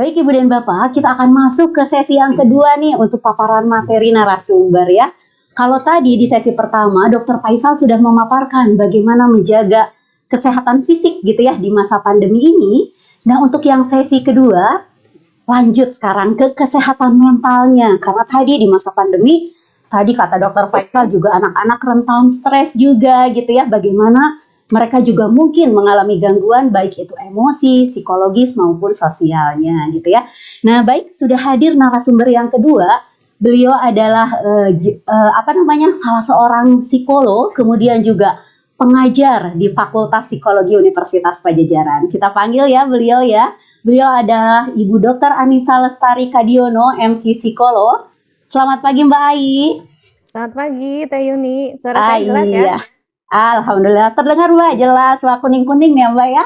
Baik Ibu dan Bapak, kita akan masuk ke sesi yang kedua nih untuk paparan materi narasumber ya. Kalau tadi di sesi pertama Dokter Faisal sudah memaparkan bagaimana menjaga kesehatan fisik gitu ya di masa pandemi ini. Nah, untuk yang sesi kedua lanjut sekarang ke kesehatan mentalnya karena tadi di masa pandemi tadi kata Dokter Faisal juga anak-anak rentan stres juga gitu ya bagaimana mereka juga mungkin mengalami gangguan baik itu emosi, psikologis maupun sosialnya gitu ya. Nah, baik sudah hadir narasumber yang kedua. Beliau adalah eh, uh, apa namanya? salah seorang psikolog, kemudian juga pengajar di Fakultas Psikologi Universitas Pajajaran. Kita panggil ya beliau ya. Beliau adalah Ibu Dr. Anissa Lestari Kadiono, MC Psikolog. Selamat pagi Mbak Ai. Selamat pagi Teh Yuni. Suara saya jelas ya? Iya. Alhamdulillah terdengar Mbak jelas wah kuning-kuning ya Mbak ya.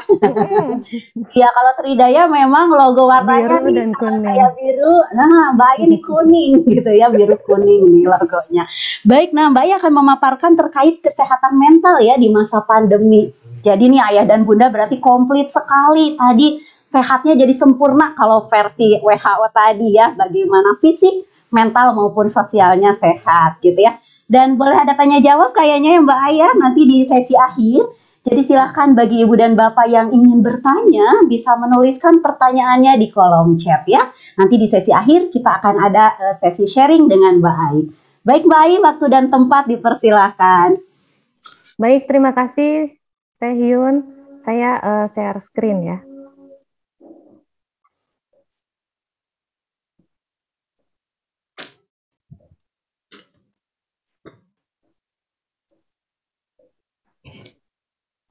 Iya kalau Tridaya memang logo warnanya biru nih, dan kuning. Kayak biru. Nah, Mbak ini kuning gitu ya, biru kuning nih logonya. Baik, nah Mbak ya akan memaparkan terkait kesehatan mental ya di masa pandemi. Jadi nih ayah dan bunda berarti komplit sekali tadi sehatnya jadi sempurna kalau versi WHO tadi ya, bagaimana fisik, mental maupun sosialnya sehat gitu ya. Dan boleh ada tanya jawab kayaknya ya Mbak Ayah. nanti di sesi akhir. Jadi silahkan bagi ibu dan bapak yang ingin bertanya bisa menuliskan pertanyaannya di kolom chat ya. Nanti di sesi akhir kita akan ada eh, sesi sharing dengan Mbak Ai. Baik Mbak Ai, waktu dan tempat dipersilahkan. Baik, terima kasih Teh Hyun. Saya uh, share screen ya.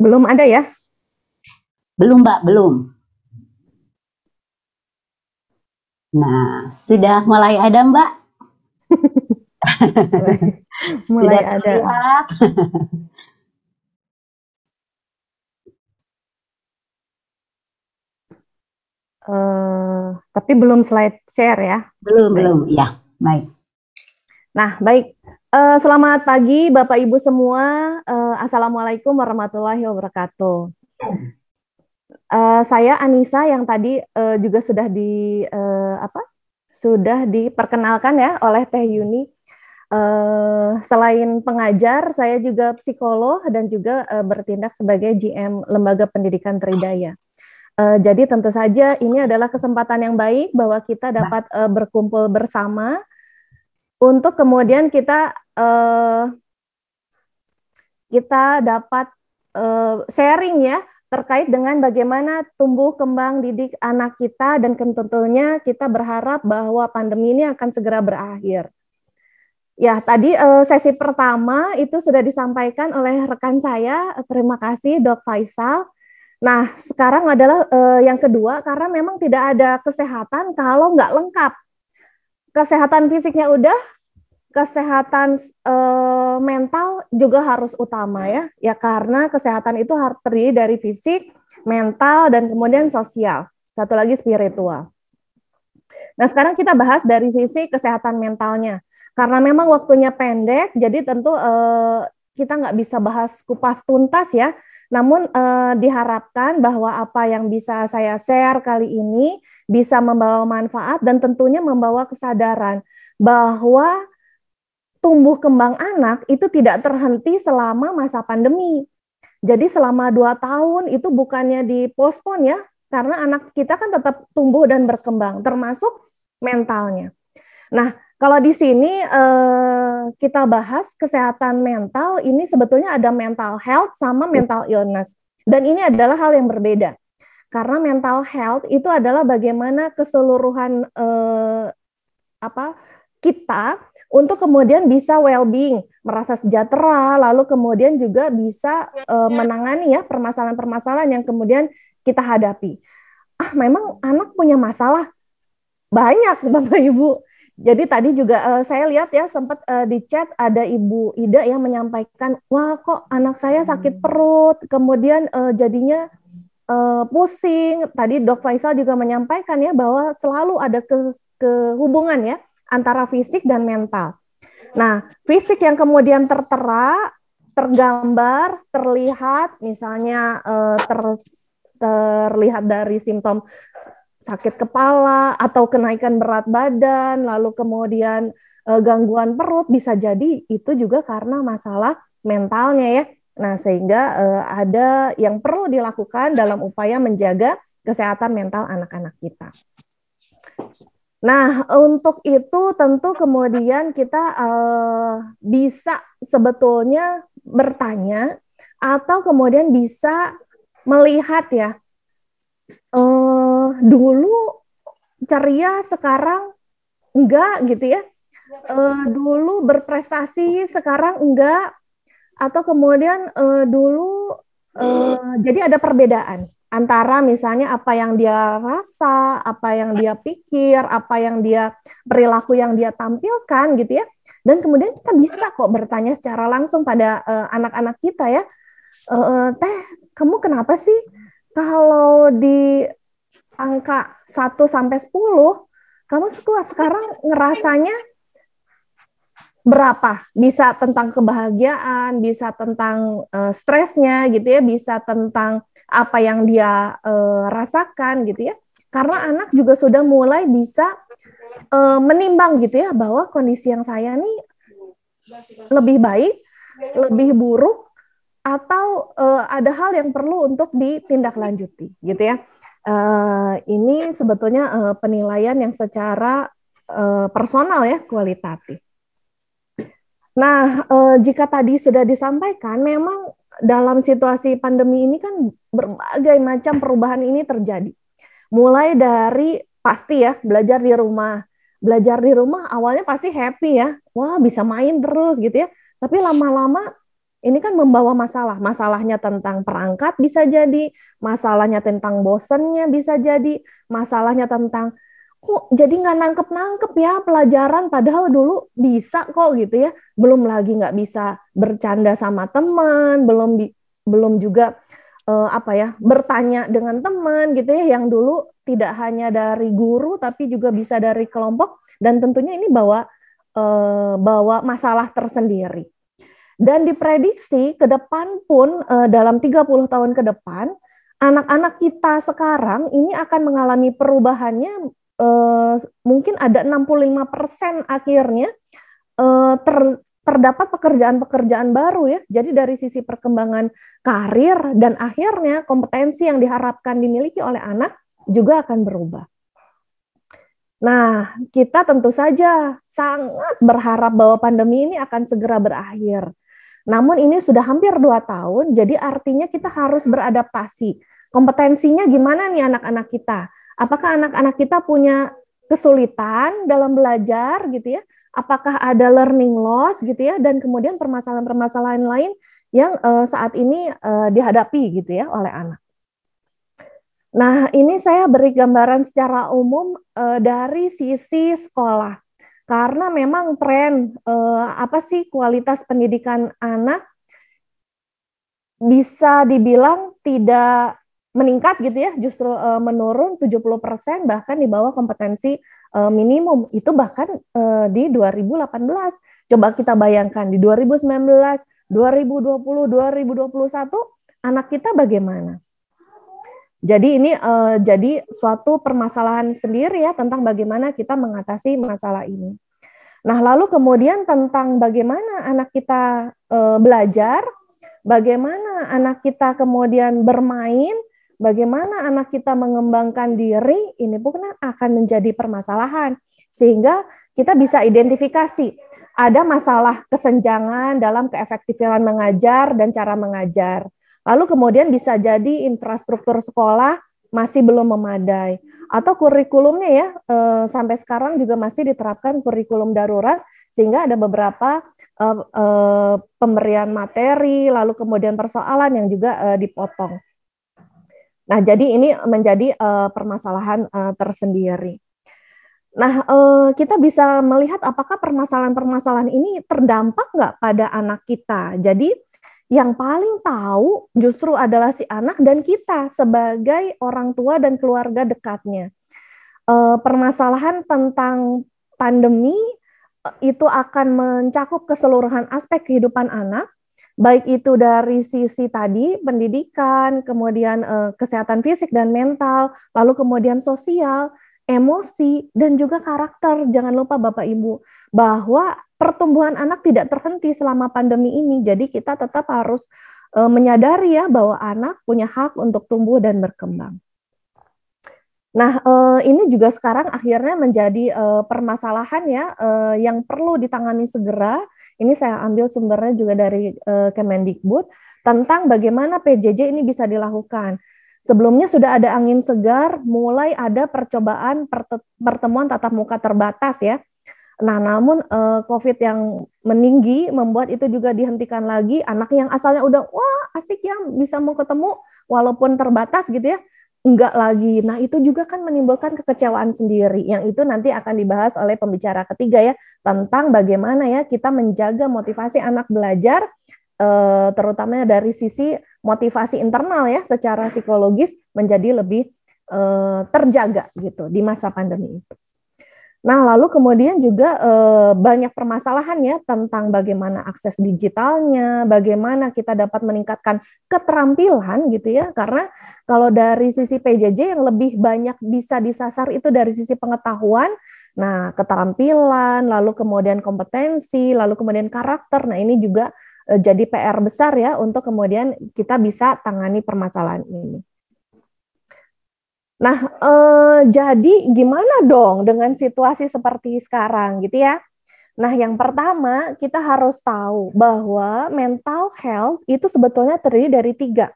Belum ada ya? Belum, Mbak, belum. Nah, sudah mulai ada, Mbak? mulai sudah ada. Terlihat. uh, tapi belum slide share ya? Belum, baik. belum. Ya, baik. Nah, baik. Uh, selamat pagi Bapak Ibu semua. Uh, Assalamualaikum warahmatullahi wabarakatuh. Uh, saya Anissa yang tadi uh, juga sudah di uh, apa? Sudah diperkenalkan ya oleh Teh Yuni. Uh, selain pengajar, saya juga psikolog dan juga uh, bertindak sebagai GM Lembaga Pendidikan Tridaya. Uh, jadi tentu saja ini adalah kesempatan yang baik bahwa kita dapat uh, berkumpul bersama untuk kemudian kita uh, kita dapat uh, sharing ya terkait dengan bagaimana tumbuh kembang didik anak kita dan tentunya kita berharap bahwa pandemi ini akan segera berakhir. Ya, tadi eh, sesi pertama itu sudah disampaikan oleh rekan saya. Terima kasih Dok Faisal. Nah, sekarang adalah eh, yang kedua karena memang tidak ada kesehatan kalau nggak lengkap kesehatan fisiknya udah, kesehatan uh, mental juga harus utama ya, ya karena kesehatan itu harus terdiri dari fisik, mental, dan kemudian sosial. Satu lagi spiritual. Nah sekarang kita bahas dari sisi kesehatan mentalnya, karena memang waktunya pendek, jadi tentu uh, kita nggak bisa bahas kupas tuntas ya namun eh, diharapkan bahwa apa yang bisa saya share kali ini bisa membawa manfaat dan tentunya membawa kesadaran bahwa tumbuh kembang anak itu tidak terhenti selama masa pandemi. Jadi selama dua tahun itu bukannya dipospon ya, karena anak kita kan tetap tumbuh dan berkembang, termasuk mentalnya. Nah, kalau di sini eh, kita bahas kesehatan mental, ini sebetulnya ada mental health sama mental illness. Dan ini adalah hal yang berbeda. Karena mental health itu adalah bagaimana keseluruhan eh, apa kita untuk kemudian bisa well-being, merasa sejahtera, lalu kemudian juga bisa eh, menangani ya permasalahan-permasalahan yang kemudian kita hadapi. Ah, memang anak punya masalah banyak Bapak Ibu jadi tadi juga uh, saya lihat ya sempat uh, eh, di chat ada Ibu Ida yang menyampaikan, wah kok anak saya sakit hmm. perut, kemudian uh, jadinya uh, pusing. Tadi Dok Faisal juga menyampaikan ya bahwa selalu ada ke kehubungan ya antara fisik dan mental. Nah, fisik yang kemudian tertera, tergambar, terlihat, misalnya uh, ter terlihat dari simptom sakit kepala atau kenaikan berat badan, lalu kemudian eh, gangguan perut bisa jadi itu juga karena masalah mentalnya ya. Nah, sehingga eh, ada yang perlu dilakukan dalam upaya menjaga kesehatan mental anak-anak kita. Nah, untuk itu tentu kemudian kita uh, bisa sebetulnya bertanya atau kemudian bisa melihat ya uh, uh, dulu ceria sekarang enggak gitu ya uh, dulu berprestasi sekarang enggak atau kemudian uh, dulu uh, jadi ada perbedaan antara misalnya apa yang dia rasa, apa yang dia pikir, apa yang dia perilaku yang dia tampilkan gitu ya. Dan kemudian kita bisa kok bertanya secara langsung pada anak-anak uh, kita ya, uh, teh kamu kenapa sih kalau di angka 1 sampai 10, kamu sekolah sekarang ngerasanya berapa? Bisa tentang kebahagiaan, bisa tentang uh, stresnya gitu ya, bisa tentang apa yang dia uh, rasakan gitu ya. Karena anak juga sudah mulai bisa uh, menimbang gitu ya bahwa kondisi yang saya nih lebih baik, lebih buruk atau uh, ada hal yang perlu untuk ditindaklanjuti gitu ya. Eh, ini sebetulnya uh, penilaian yang secara uh, personal ya kualitatif. Nah, uh, jika tadi sudah disampaikan, memang dalam situasi pandemi ini kan berbagai macam perubahan ini terjadi. Mulai dari pasti ya belajar di rumah. Belajar di rumah awalnya pasti happy ya. Wah, bisa main terus gitu ya. Tapi lama-lama ini kan membawa masalah. Masalahnya tentang perangkat bisa jadi, masalahnya tentang bosennya bisa jadi, masalahnya tentang kok jadi nggak nangkep-nangkep ya pelajaran padahal dulu bisa kok gitu ya. Belum lagi nggak bisa bercanda sama teman, belum belum juga uh, apa ya, bertanya dengan teman gitu ya yang dulu tidak hanya dari guru tapi juga bisa dari kelompok dan tentunya ini bawa uh, bawa masalah tersendiri. Dan diprediksi ke depan pun eh, dalam 30 tahun ke depan, anak-anak kita sekarang ini akan mengalami perubahannya uh, mungkin ada 65% akhirnya uh, ter, terdapat pekerjaan-pekerjaan baru ya. Jadi dari sisi perkembangan karir dan akhirnya kompetensi yang diharapkan dimiliki oleh anak juga akan berubah. Nah, kita tentu saja sangat berharap bahwa pandemi ini akan segera berakhir. Namun ini sudah hampir dua tahun, jadi artinya kita harus beradaptasi. Kompetensinya gimana nih anak-anak kita? Apakah anak-anak kita punya kesulitan dalam belajar gitu ya? Apakah ada learning loss gitu ya? Dan kemudian permasalahan-permasalahan lain yang uh, saat ini uh, dihadapi gitu ya oleh anak. Nah, ini saya beri gambaran secara umum uh, dari sisi sekolah karena memang tren eh, apa sih kualitas pendidikan anak bisa dibilang tidak meningkat gitu ya, justru eh, menurun 70% bahkan di bawah kompetensi eh, minimum itu bahkan eh, di 2018. Coba kita bayangkan di 2019, 2020, 2021 anak kita bagaimana? Jadi ini uh, jadi suatu permasalahan sendiri ya tentang bagaimana kita mengatasi masalah ini. Nah, lalu kemudian tentang bagaimana anak kita uh, belajar, bagaimana anak kita kemudian bermain, bagaimana anak kita mengembangkan diri, ini pun kan akan menjadi permasalahan sehingga kita bisa identifikasi ada masalah kesenjangan dalam keefektifan mengajar dan cara mengajar Lalu kemudian bisa jadi infrastruktur sekolah masih belum memadai atau kurikulumnya ya e, sampai sekarang juga masih diterapkan kurikulum darurat sehingga ada beberapa e, e, pemberian materi lalu kemudian persoalan yang juga e, dipotong. Nah, jadi ini menjadi e, permasalahan e, tersendiri. Nah, kita bisa melihat apakah permasalahan-permasalahan ini terdampak nggak pada anak kita. Jadi, yang paling tahu justru adalah si anak dan kita sebagai orang tua dan keluarga dekatnya. E, permasalahan tentang pandemi eh, itu akan mencakup keseluruhan aspek kehidupan anak, baik itu dari sisi tadi pendidikan, kemudian e, kesehatan fisik dan mental, lalu kemudian sosial, emosi, dan juga karakter. Jangan lupa Bapak Ibu bahwa pertumbuhan anak tidak terhenti selama pandemi ini. Jadi kita tetap harus e, menyadari ya bahwa anak punya hak untuk tumbuh dan berkembang. Nah, e, ini juga sekarang akhirnya menjadi e, permasalahan ya yang perlu ditangani segera. Ini saya ambil sumbernya juga dari Kemendikbud tentang bagaimana PJJ ini bisa dilakukan. Sebelumnya sudah ada angin segar, mulai ada percobaan pertemuan tatap muka terbatas ya Nah, namun uh, COVID yang meninggi membuat itu juga dihentikan lagi. Anak yang asalnya udah wah asik ya bisa mau ketemu walaupun terbatas gitu ya, enggak lagi. Nah, itu juga kan menimbulkan kekecewaan sendiri yang itu nanti akan dibahas oleh pembicara ketiga ya tentang bagaimana ya kita menjaga motivasi anak belajar uh, eh, terutama dari sisi motivasi internal ya secara psikologis menjadi lebih uh, terjaga gitu di masa pandemi itu. Nah, lalu kemudian juga e, banyak permasalahan ya tentang bagaimana akses digitalnya, bagaimana kita dapat meningkatkan keterampilan gitu ya. Karena kalau dari sisi PJJ yang lebih banyak bisa disasar itu dari sisi pengetahuan, nah keterampilan, lalu kemudian kompetensi, lalu kemudian karakter. Nah, ini juga e, jadi PR besar ya untuk kemudian kita bisa tangani permasalahan ini. Nah, eh, jadi gimana dong dengan situasi seperti sekarang gitu ya? Nah, yang pertama kita harus tahu bahwa mental health itu sebetulnya terdiri dari tiga.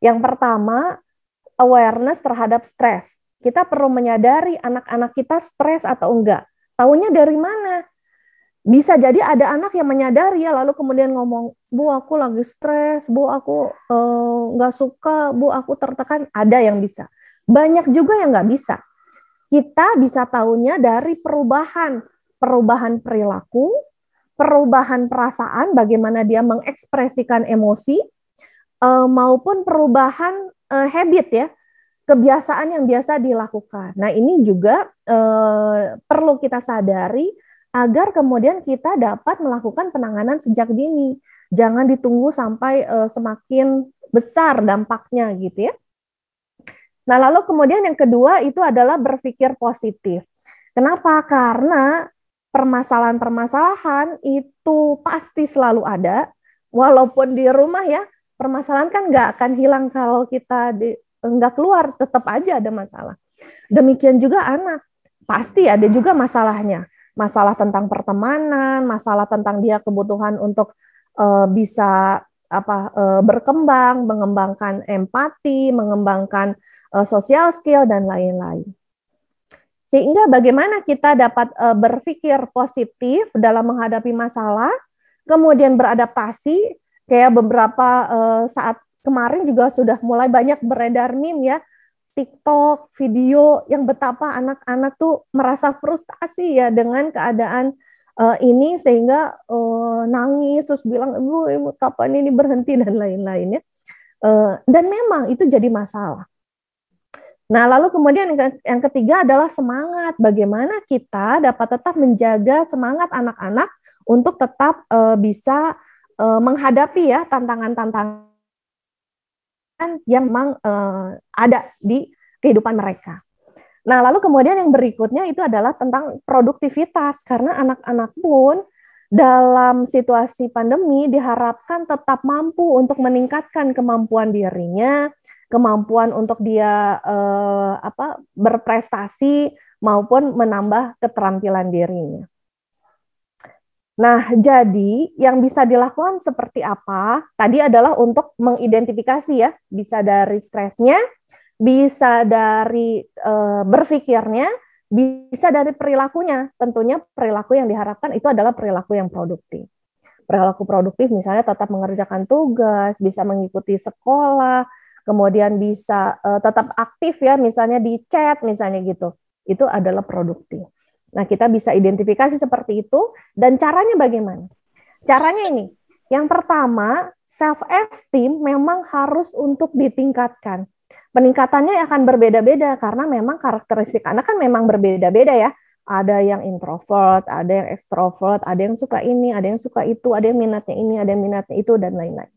Yang pertama, awareness terhadap stres. Kita perlu menyadari anak-anak kita stres atau enggak. Tahunya dari mana? Bisa jadi ada anak yang menyadari ya, lalu kemudian ngomong, Bu, aku lagi stres, Bu, aku eh, nggak suka, Bu, aku tertekan. Ada yang bisa. Banyak juga yang nggak bisa. Kita bisa tahunya dari perubahan, perubahan perilaku, perubahan perasaan, bagaimana dia mengekspresikan emosi, eh, maupun perubahan eh, habit ya, kebiasaan yang biasa dilakukan. Nah ini juga eh, perlu kita sadari agar kemudian kita dapat melakukan penanganan sejak dini. Jangan ditunggu sampai semakin besar dampaknya gitu ya. Nah, lalu kemudian yang kedua itu adalah berpikir positif. Kenapa? Karena permasalahan-permasalahan itu pasti selalu ada, walaupun di rumah ya, permasalahan kan nggak akan hilang kalau kita di, nggak keluar, tetap aja ada masalah. Demikian juga anak, pasti ada juga masalahnya. Masalah tentang pertemanan, masalah tentang dia kebutuhan untuk uh, bisa apa uh, berkembang, mengembangkan empati, mengembangkan uh, social skill dan lain-lain. Sehingga bagaimana kita dapat uh, berpikir positif dalam menghadapi masalah, kemudian beradaptasi kayak beberapa uh, saat kemarin juga sudah mulai banyak beredar meme ya TikTok, video yang betapa anak-anak tuh merasa frustasi ya dengan keadaan uh, ini sehingga uh, nangis terus bilang ibu, ibu kapan ini berhenti dan lain-lainnya. Uh, dan memang itu jadi masalah. Nah, lalu kemudian yang ketiga adalah semangat. Bagaimana kita dapat tetap menjaga semangat anak-anak untuk tetap uh, bisa uh, menghadapi ya tantangan-tantangan yang memang uh, ada di kehidupan mereka. Nah, lalu kemudian yang berikutnya itu adalah tentang produktivitas karena anak-anak pun dalam situasi pandemi diharapkan tetap mampu untuk meningkatkan kemampuan dirinya, kemampuan untuk dia eh, apa berprestasi maupun menambah keterampilan dirinya. Nah, jadi yang bisa dilakukan seperti apa? Tadi adalah untuk mengidentifikasi ya, bisa dari stresnya, bisa dari e, berpikirnya, bisa dari perilakunya. Tentunya perilaku yang diharapkan itu adalah perilaku yang produktif. Perilaku produktif misalnya tetap mengerjakan tugas, bisa mengikuti sekolah, kemudian bisa uh, tetap aktif ya misalnya di chat misalnya gitu. Itu adalah produktif. Nah, kita bisa identifikasi seperti itu dan caranya bagaimana? Caranya ini. Yang pertama, self esteem memang harus untuk ditingkatkan peningkatannya akan berbeda-beda karena memang karakteristik anak kan memang berbeda-beda ya. Ada yang introvert, ada yang ekstrovert, ada yang suka ini, ada yang suka itu, ada yang minatnya ini, ada yang minatnya itu dan lain-lain.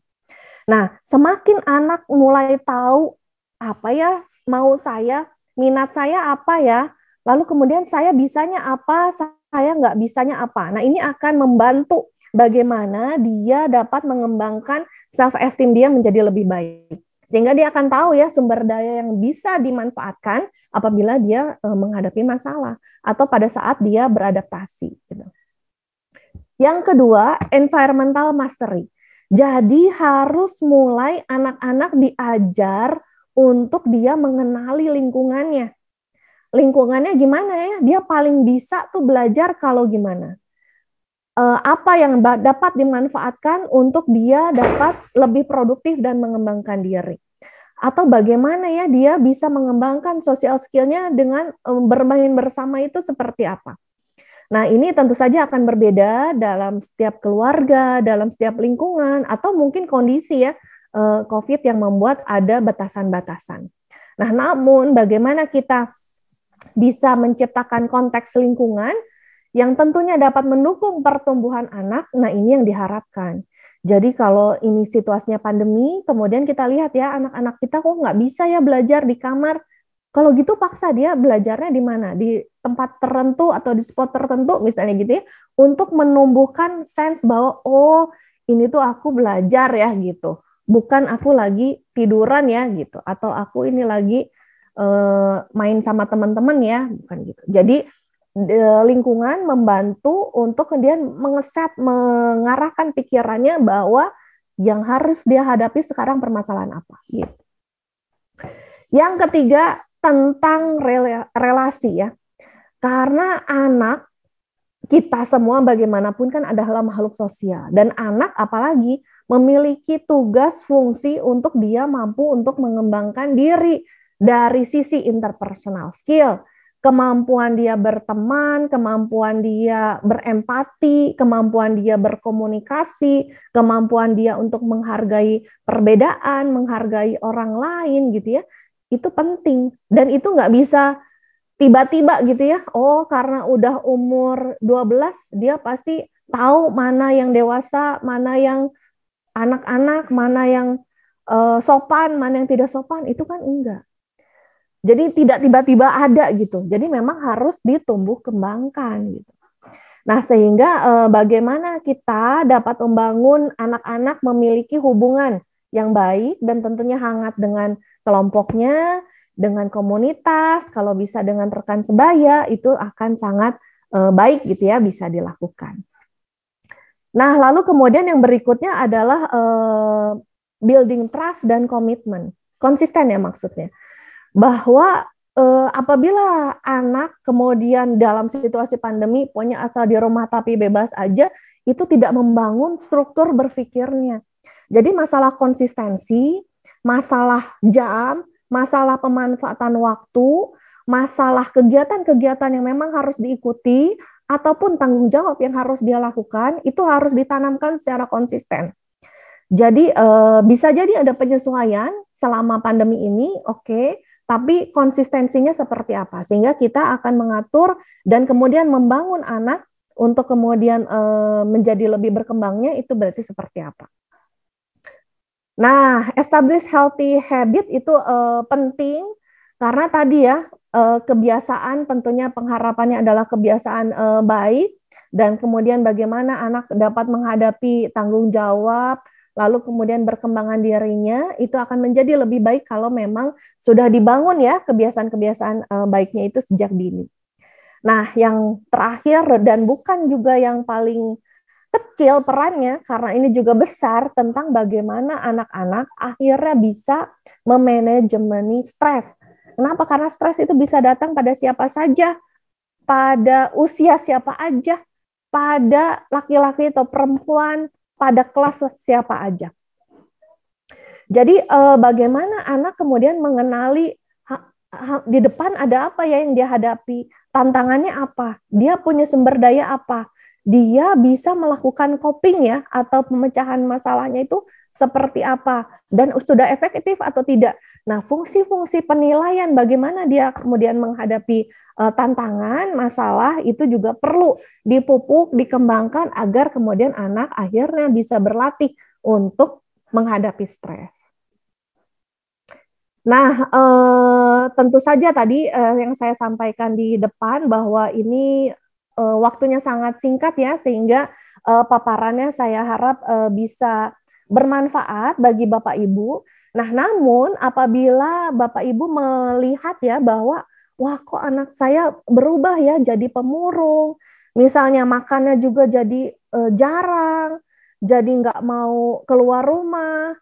Nah, semakin anak mulai tahu apa ya mau saya, minat saya apa ya, lalu kemudian saya bisanya apa, saya nggak bisanya apa. Nah, ini akan membantu bagaimana dia dapat mengembangkan self esteem dia menjadi lebih baik. Sehingga dia akan tahu ya sumber daya yang bisa dimanfaatkan apabila dia e, menghadapi masalah atau pada saat dia beradaptasi. Gitu. Yang kedua, environmental mastery. Jadi harus mulai anak-anak diajar untuk dia mengenali lingkungannya. Lingkungannya gimana ya? Dia paling bisa tuh belajar kalau gimana e, apa yang dapat dimanfaatkan untuk dia dapat lebih produktif dan mengembangkan diri atau bagaimana ya dia bisa mengembangkan sosial skillnya dengan bermain bersama itu seperti apa. Nah ini tentu saja akan berbeda dalam setiap keluarga, dalam setiap lingkungan, atau mungkin kondisi ya eh, COVID yang membuat ada batasan-batasan. Nah namun bagaimana kita bisa menciptakan konteks lingkungan yang tentunya dapat mendukung pertumbuhan anak, nah ini yang diharapkan. Jadi kalau ini situasinya pandemi, kemudian kita lihat ya anak-anak kita kok nggak bisa ya belajar di kamar. Kalau gitu paksa dia belajarnya di mana? Di tempat tertentu atau di spot tertentu misalnya gitu ya, untuk menumbuhkan sense bahwa oh ini tuh aku belajar ya gitu. Bukan aku lagi tiduran ya gitu atau aku ini lagi uh, main sama teman-teman ya, bukan gitu. Jadi lingkungan membantu untuk kemudian mengeset, mengarahkan pikirannya bahwa yang harus dia hadapi sekarang permasalahan apa gitu. Yang ketiga tentang relasi ya. Karena anak kita semua bagaimanapun kan adalah makhluk sosial dan anak apalagi memiliki tugas fungsi untuk dia mampu untuk mengembangkan diri dari sisi interpersonal skill, kemampuan dia berteman, kemampuan dia berempati, kemampuan dia berkomunikasi, kemampuan dia untuk menghargai perbedaan, menghargai orang lain gitu ya, itu penting dan itu nggak bisa tiba-tiba gitu ya. Oh, karena udah umur 12 dia pasti tahu mana yang dewasa, mana yang anak-anak, mana yang uh, sopan, mana yang tidak sopan, itu kan enggak. Jadi tidak tiba-tiba ada gitu. Jadi memang harus ditumbuh kembangkan gitu. Nah, sehingga e, bagaimana kita dapat membangun anak-anak memiliki hubungan yang baik dan tentunya hangat dengan kelompoknya, dengan komunitas, kalau bisa dengan rekan sebaya itu akan sangat e, baik gitu ya bisa dilakukan. Nah, lalu kemudian yang berikutnya adalah e, building trust dan komitmen. Konsisten ya maksudnya bahwa eh, apabila anak kemudian dalam situasi pandemi punya asal di rumah tapi bebas aja itu tidak membangun struktur berpikirnya. Jadi masalah konsistensi, masalah jam, masalah pemanfaatan waktu, masalah kegiatan-kegiatan yang memang harus diikuti ataupun tanggung jawab yang harus dia lakukan itu harus ditanamkan secara konsisten. Jadi eh, bisa jadi ada penyesuaian selama pandemi ini, oke. Okay tapi konsistensinya seperti apa sehingga kita akan mengatur dan kemudian membangun anak untuk kemudian e, menjadi lebih berkembangnya itu berarti seperti apa. Nah, establish healthy habit itu e, penting karena tadi ya e, kebiasaan tentunya pengharapannya adalah kebiasaan e, baik dan kemudian bagaimana anak dapat menghadapi tanggung jawab lalu kemudian berkembangan dirinya itu akan menjadi lebih baik kalau memang sudah dibangun ya kebiasaan-kebiasaan eh, baiknya itu sejak dini. Nah, yang terakhir dan bukan juga yang paling kecil perannya karena ini juga besar tentang bagaimana anak-anak akhirnya bisa memanajemeni stres. Kenapa? Karena stres itu bisa datang pada siapa saja, pada usia siapa aja, pada laki-laki atau perempuan, pada kelas siapa aja. Jadi eh, bagaimana anak kemudian mengenali di depan ada apa ya yang dia hadapi, tantangannya apa, dia punya sumber daya apa, dia bisa melakukan coping ya atau pemecahan masalahnya itu seperti apa dan sudah efektif atau tidak. Nah, fungsi-fungsi penilaian bagaimana dia kemudian menghadapi uh, tantangan, masalah itu juga perlu dipupuk, dikembangkan agar kemudian anak akhirnya bisa berlatih untuk menghadapi stres. Nah, eh, tentu saja tadi eh, yang saya sampaikan di depan bahwa ini eh, waktunya sangat singkat ya, sehingga eh, paparannya saya harap eh, bisa bermanfaat bagi Bapak Ibu. Nah, namun apabila Bapak Ibu melihat ya bahwa wah kok anak saya berubah ya jadi pemurung, misalnya makannya juga jadi e, jarang, jadi nggak mau keluar rumah,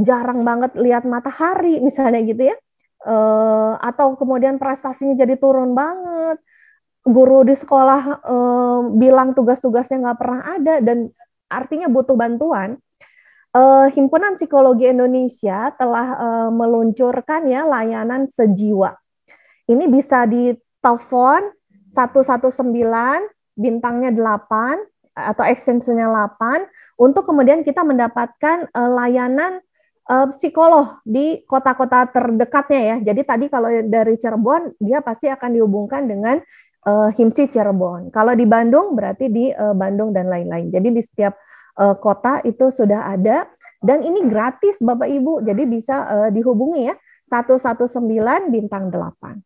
jarang banget lihat matahari misalnya gitu ya, e, atau kemudian prestasinya jadi turun banget, guru di sekolah e, bilang tugas-tugasnya nggak pernah ada dan artinya butuh bantuan uh, Himpunan Psikologi Indonesia telah uh, meluncurkan ya layanan sejiwa. Ini bisa ditelepon 119 bintangnya 8 atau extensionnya 8 untuk kemudian kita mendapatkan uh, layanan uh, psikolog di kota-kota terdekatnya ya. Jadi tadi kalau dari Cirebon dia pasti akan dihubungkan dengan uh, HIMSI Cirebon. Kalau di Bandung berarti di uh, Bandung dan lain-lain. Jadi di setiap uh, kota itu sudah ada dan ini gratis Bapak Ibu, jadi bisa uh, dihubungi ya 119 bintang 8.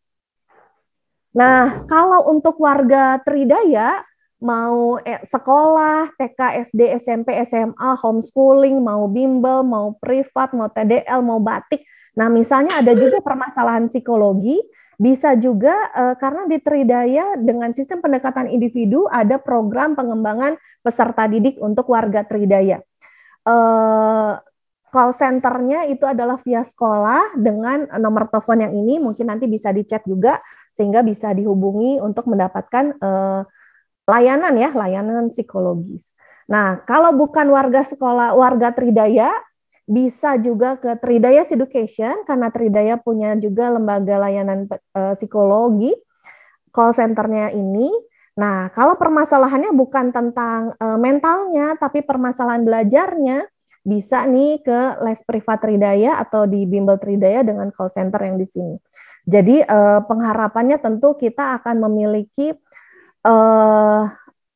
Nah, kalau untuk warga Tridaya mau eh, sekolah, TK, SD, SMP, SMA, homeschooling, mau bimbel, mau privat, mau TDL, mau batik. Nah, misalnya ada juga permasalahan psikologi bisa juga uh, karena di Tridaya dengan sistem pendekatan individu ada program pengembangan peserta didik untuk warga Tridaya. Uh, call centernya itu adalah via sekolah dengan nomor telepon yang ini mungkin nanti bisa dicat juga sehingga bisa dihubungi untuk mendapatkan eh, layanan ya layanan psikologis. Nah kalau bukan warga sekolah warga Tridaya bisa juga ke Tridaya Education karena Tridaya punya juga lembaga layanan uh, psikologi call centernya ini. Nah, kalau permasalahannya bukan tentang uh, mentalnya, tapi permasalahan belajarnya, bisa nih ke les privat Tridaya atau di bimbel Tridaya dengan call center yang di sini. Jadi eh, pengharapannya tentu kita akan memiliki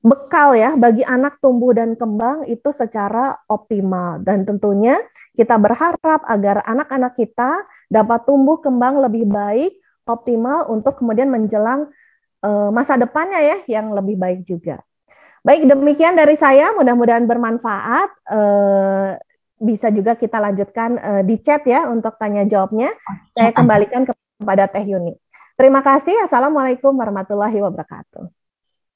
bekal ya bagi anak tumbuh dan kembang itu secara optimal dan tentunya kita berharap agar anak-anak kita dapat tumbuh kembang lebih baik optimal untuk kemudian menjelang eh, masa depannya ya yang lebih baik juga. Baik demikian dari saya mudah-mudahan bermanfaat eh, bisa juga kita lanjutkan eh, di chat ya untuk tanya jawabnya. Saya kembalikan kepada Teh Yuni. Terima kasih. Assalamualaikum warahmatullahi wabarakatuh.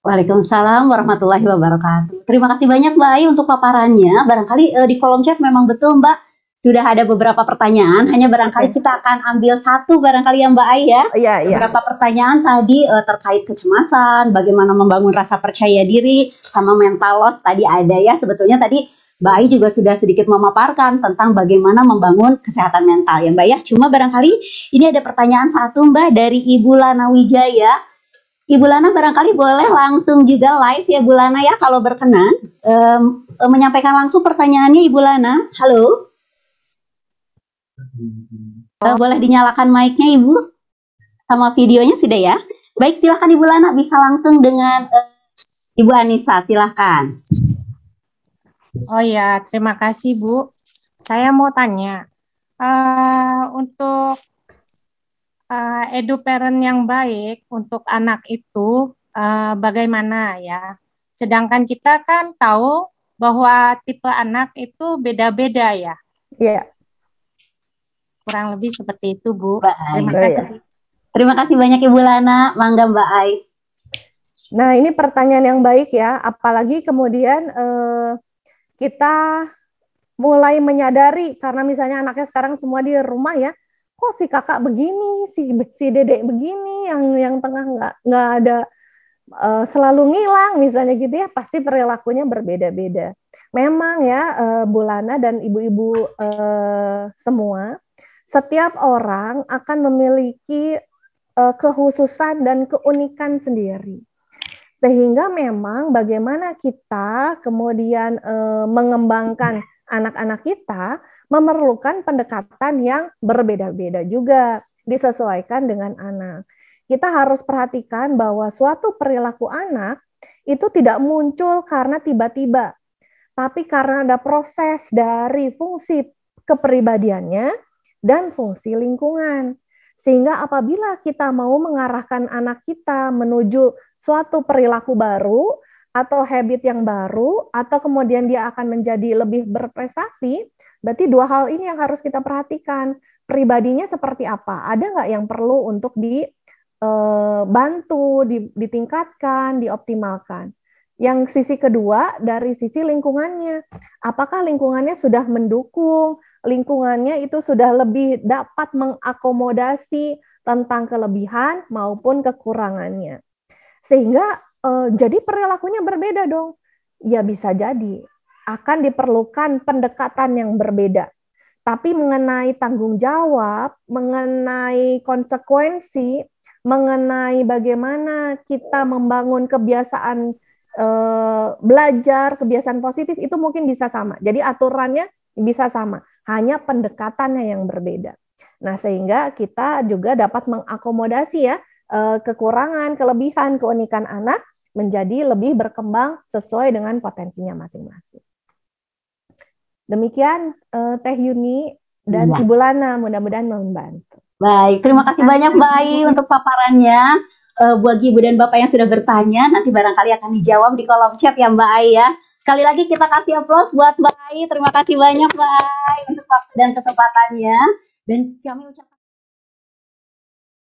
Waalaikumsalam warahmatullahi wabarakatuh. Terima kasih banyak Mbak Ayu untuk paparannya. Barangkali eh, di kolom chat memang betul Mbak sudah ada beberapa pertanyaan. Hanya barangkali kita akan ambil satu barangkali yang Mbak Ayu ya. Oh, iya, iya. Beberapa pertanyaan tadi eh, terkait kecemasan, bagaimana membangun rasa percaya diri sama mental loss tadi ada ya. Sebetulnya tadi Mbak Ayu juga sudah sedikit memaparkan tentang bagaimana membangun kesehatan mental ya Mbak ya. Cuma barangkali ini ada pertanyaan satu Mbak dari Ibu Lana Wijaya Ibu Lana barangkali boleh langsung juga live ya Bu Lana ya kalau berkenan um, menyampaikan langsung pertanyaannya Ibu Lana. Halo. Uh, boleh dinyalakan mic-nya Ibu sama videonya sudah ya. Baik silahkan Ibu Lana bisa langsung dengan uh, Ibu Anissa silahkan. Oh ya terima kasih Bu. Saya mau tanya uh, untuk uh, eh, edu parent yang baik untuk anak itu uh, bagaimana ya. Sedangkan kita kan tahu bahwa tipe anak itu beda-beda ya. Iya. Yeah. Kurang lebih seperti itu, Bu. Terima kasih. ya. Terima kasih banyak Ibu Lana, mangga Mbak Ai. Nah, ini pertanyaan yang baik ya, apalagi kemudian eh, kita mulai menyadari karena misalnya anaknya sekarang semua di rumah ya, kok si kakak begini, si si dedek begini, yang yang tengah nggak nggak ada uh, selalu ngilang misalnya gitu ya, pasti perilakunya berbeda-beda. Memang ya uh, eh, Bulana dan ibu-ibu uh, semua, setiap orang akan memiliki uh, kehususan dan keunikan sendiri. Sehingga memang bagaimana kita kemudian uh, mengembangkan anak-anak kita memerlukan pendekatan yang berbeda-beda juga disesuaikan dengan anak. Kita harus perhatikan bahwa suatu perilaku anak itu tidak muncul karena tiba-tiba, tapi karena ada proses dari fungsi kepribadiannya dan fungsi lingkungan. Sehingga apabila kita mau mengarahkan anak kita menuju suatu perilaku baru atau habit yang baru atau kemudian dia akan menjadi lebih berprestasi, Berarti dua hal ini yang harus kita perhatikan. Pribadinya seperti apa? Ada nggak yang perlu untuk dibantu, eh, ditingkatkan, dioptimalkan? Yang sisi kedua dari sisi lingkungannya, apakah lingkungannya sudah mendukung, lingkungannya itu sudah lebih dapat mengakomodasi tentang kelebihan maupun kekurangannya. Sehingga eh, jadi perilakunya berbeda dong. Ya bisa jadi akan diperlukan pendekatan yang berbeda. Tapi mengenai tanggung jawab, mengenai konsekuensi, mengenai bagaimana kita membangun kebiasaan eh, belajar, kebiasaan positif itu mungkin bisa sama. Jadi aturannya bisa sama, hanya pendekatannya yang berbeda. Nah, sehingga kita juga dapat mengakomodasi ya eh, kekurangan, kelebihan, keunikan anak menjadi lebih berkembang sesuai dengan potensinya masing-masing. Demikian uh, Teh Yuni dan ya. Ibu Lana mudah-mudahan membantu. Baik, terima kasih banyak mbak Bayi untuk paparannya. Uh, buat Ibu dan Bapak yang sudah bertanya, nanti barangkali akan dijawab di kolom chat ya Mbak Ai ya. Sekali lagi kita kasih aplaus buat Mbak Ai. Terima kasih banyak Mbak Ai untuk waktu dan kesempatannya. Dan kami ucapkan